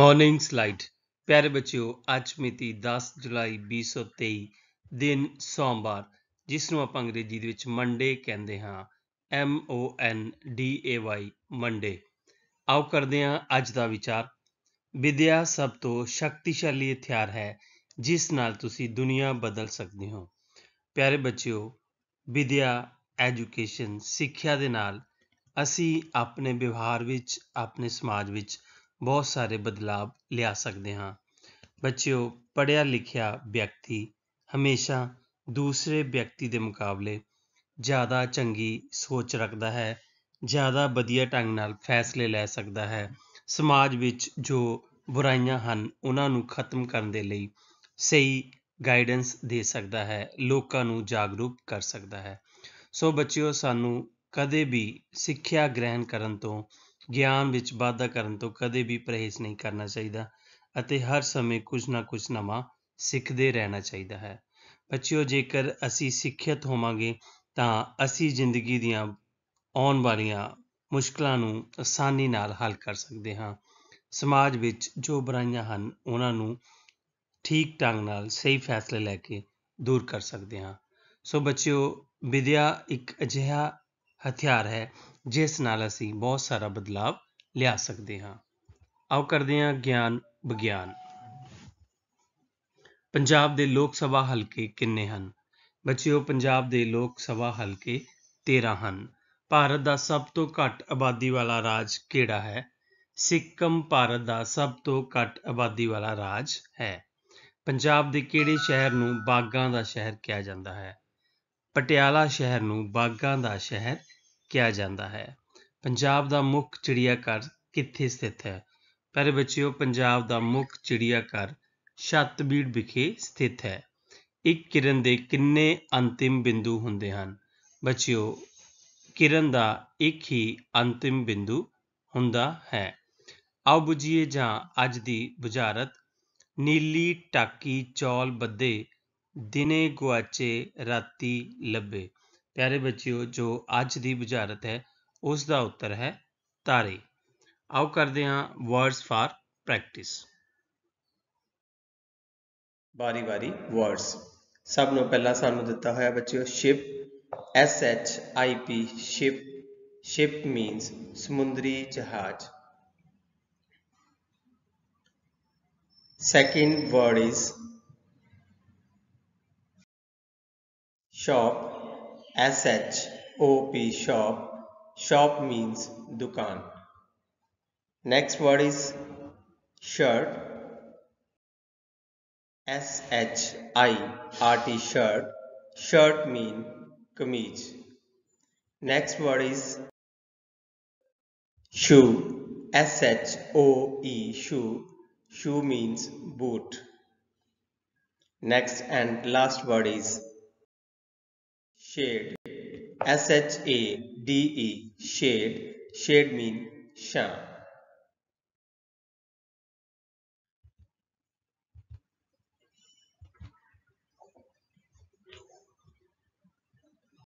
morning slide ਪਿਆਰੇ ਬੱਚਿਓ ਅੱਜ ਮਿਤੀ 10 ਜੁਲਾਈ 2023 ਦਿਨ ਸੋਮਵਾਰ ਜਿਸ ਨੂੰ ਆਪਾਂ ਅੰਗਰੇਜ਼ੀ ਦੇ ਵਿੱਚ ਮੰਡੇ ਕਹਿੰਦੇ ਹਾਂ M O N D A Y Monday ਆਓ ਕਰਦੇ ਹਾਂ ਅੱਜ ਦਾ ਵਿਚਾਰ ਵਿਦਿਆ ਸਭ ਤੋਂ ਸ਼ਕਤੀਸ਼ਾਲੀ ਹਥਿਆਰ ਹੈ ਜਿਸ ਨਾਲ ਤੁਸੀਂ ਦੁਨੀਆ ਬਦਲ ਸਕਦੇ ਹੋ ਪਿਆਰੇ ਬੱਚਿਓ ਵਿਦਿਆ ਐਜੂਕੇਸ਼ਨ ਸਿੱਖਿਆ ਦੇ ਨਾਲ ਅਸੀਂ ਆਪਣੇ ਵਿਵਹਾਰ ਵਿੱਚ ਆਪਣੇ ਸਮਾਜ ਵਿੱਚ ਬਹੁਤ ਸਾਰੇ ਬਦਲਾਵ ਲਿਆ ਸਕਦੇ ਹਾਂ ਬੱਚਿਓ ਪੜ੍ਹਿਆ ਲਿਖਿਆ ਵਿਅਕਤੀ ਹਮੇਸ਼ਾ ਦੂਸਰੇ ਵਿਅਕਤੀ ਦੇ ਮੁਕਾਬਲੇ ਜ਼ਿਆਦਾ ਚੰਗੀ ਸੋਚ ਰੱਖਦਾ ਹੈ ਜ਼ਿਆਦਾ ਵਧੀਆ ਢੰਗ ਨਾਲ ਫੈਸਲੇ ਲੈ ਸਕਦਾ ਹੈ ਸਮਾਜ ਵਿੱਚ ਜੋ ਬੁਰਾਈਆਂ ਹਨ ਉਹਨਾਂ ਨੂੰ ਖਤਮ ਕਰਨ ਦੇ ਲਈ ਸਹੀ ਗਾਈਡੈਂਸ ਦੇ ਸਕਦਾ ਹੈ ਲੋਕਾਂ ਨੂੰ ਜਾਗਰੂਕ ਕਰ ਸਕਦਾ ਹੈ ਸੋ ਬੱਚਿਓ ਸਾਨੂੰ ਕਦੇ ਵੀ ਸਿੱਖਿਆ ਗ੍ਰਹਿਣ ਕਰਨ ਤੋਂ ਗਿਆਨ ਵਿੱਚ ਵਾਧਾ ਕਰਨ ਤੋਂ ਕਦੇ ਵੀ ਪਰਹੇਜ਼ ਨਹੀਂ ਕਰਨਾ ਚਾਹੀਦਾ ਅਤੇ ਹਰ ਸਮੇਂ ਕੁਝ ਨਾ ਕੁਝ ਨਵਾਂ ਸਿੱਖਦੇ ਰਹਿਣਾ ਚਾਹੀਦਾ ਹੈ ਬੱਚਿਓ ਜੇਕਰ ਅਸੀਂ ਸਿੱਖਿਅਤ ਹੋਵਾਂਗੇ ਤਾਂ ਅਸੀਂ ਜ਼ਿੰਦਗੀ ਦੀਆਂ ਆਉਣ ਵਾਲੀਆਂ ਮੁਸ਼ਕਲਾਂ ਨੂੰ ਆਸਾਨੀ ਨਾਲ ਹੱਲ ਕਰ ਸਕਦੇ ਹਾਂ ਸਮਾਜ ਵਿੱਚ ਜੋ ਬੁਰਾਈਆਂ ਹਨ ਉਹਨਾਂ ਨੂੰ ਠੀਕ ਢੰਗ ਨਾਲ ਸਹੀ ਫੈਸਲੇ ਲੈ ਕੇ ਦੂਰ ਕਰ ਸਕਦੇ ਹਾਂ ਸੋ ਬੱਚਿਓ ਵਿਦਿਆ ਇੱਕ ਅਜਿਹਾ ਹਥਿਆਰ ਹੈ ਜਿਸ ਨਾਲ ਅਸੀਂ ਬਹੁਤ ਸਾਰਾ ਬਦਲਾਵ ਲਿਆ ਸਕਦੇ ਹਾਂ ਆਓ ਕਰਦੇ ਹਾਂ ਗਿਆਨ ਵਿਗਿਆਨ ਪੰਜਾਬ ਦੇ ਲੋਕ ਸਭਾ ਹਲਕੇ ਕਿੰਨੇ ਹਨ ਬੱਚਿਓ ਪੰਜਾਬ ਦੇ ਲੋਕ ਸਭਾ ਹਲਕੇ 13 ਹਨ ਭਾਰਤ ਦਾ ਸਭ ਤੋਂ ਘੱਟ ਆਬਾਦੀ ਵਾਲਾ ਰਾਜ ਕਿਹੜਾ ਹੈ ਸਿੱਕਮ ਭਾਰਤ ਦਾ ਸਭ ਤੋਂ ਘੱਟ ਆਬਾਦੀ ਵਾਲਾ ਰਾਜ ਹੈ ਪੰਜਾਬ ਦੇ ਕਿਹੜੇ ਸ਼ਹਿਰ ਨੂੰ ਬਾਗਾਂ ਦਾ ਸ਼ਹਿਰ ਕਿਹਾ ਜਾਂਦਾ ਹੈ ਪਟਿਆਲਾ ਸ਼ਹਿਰ ਨੂੰ ਬਾਗਾਂ ਦਾ ਸ਼ਹਿਰ ਕਿਹਾ ਜਾਂਦਾ ਹੈ ਪੰਜਾਬ ਦਾ ਮੁੱਖ ਚਿੜੀਆ ਘਰ ਕਿੱਥੇ ਸਥਿਤ ਹੈ ਪਿਆਰੇ ਬੱਚਿਓ ਪੰਜਾਬ ਦਾ ਮੁੱਖ ਚਿੜੀਆ ਘਰ ਛੱਤਬੀੜ ਵਿਖੇ ਸਥਿਤ ਹੈ ਇੱਕ ਕਿਰਨ ਦੇ ਕਿੰਨੇ ਅੰਤਿਮ ਬਿੰਦੂ ਹੁੰਦੇ ਹਨ ਬੱਚਿਓ ਕਿਰਨ ਦਾ ਇੱਕ ਹੀ ਅੰਤਿਮ ਬਿੰਦੂ ਹੁੰਦਾ ਹੈ ਆਓ ਬੁਝੀਏ ਜਾਂ ਅੱਜ ਦੀ ਬੁਝਾਰਤ ਨੀਲੀ ਟਾਕੀ ਚੌਲ ਬੱਦੇ ਦਿਨੇ ਗੁਆਚੇ ਰਾਤੀ ਲੱਭੇ ਪਿਆਰੇ ਬੱਚਿਓ ਜੋ ਅੱਜ ਦੀ ਬੁਝਾਰਤ ਹੈ ਉਸ ਦਾ ਉੱਤਰ ਹੈ ਤਾਰੇ ਆਓ ਕਰਦੇ ਹਾਂ ਵਰਡਸ ਫਾਰ ਪ੍ਰੈਕਟਿਸ ਬਾਰੀ-ਬਾਰੀ ਵਰਡਸ ਸਭ ਨੂੰ ਪਹਿਲਾਂ ਸਾਨੂੰ ਦਿੱਤਾ ਹੋਇਆ ਬੱਚਿਓ ship S H I P ship ship means ਸਮੁੰਦਰੀ ਜਹਾਜ਼ second word is shop shop shop shop means dukan next word is shirt S H I R T shirt shirt mean kameez next word is shoe shoe shoe shoe means boot next and last word is shade s h a d e shade shade mean shine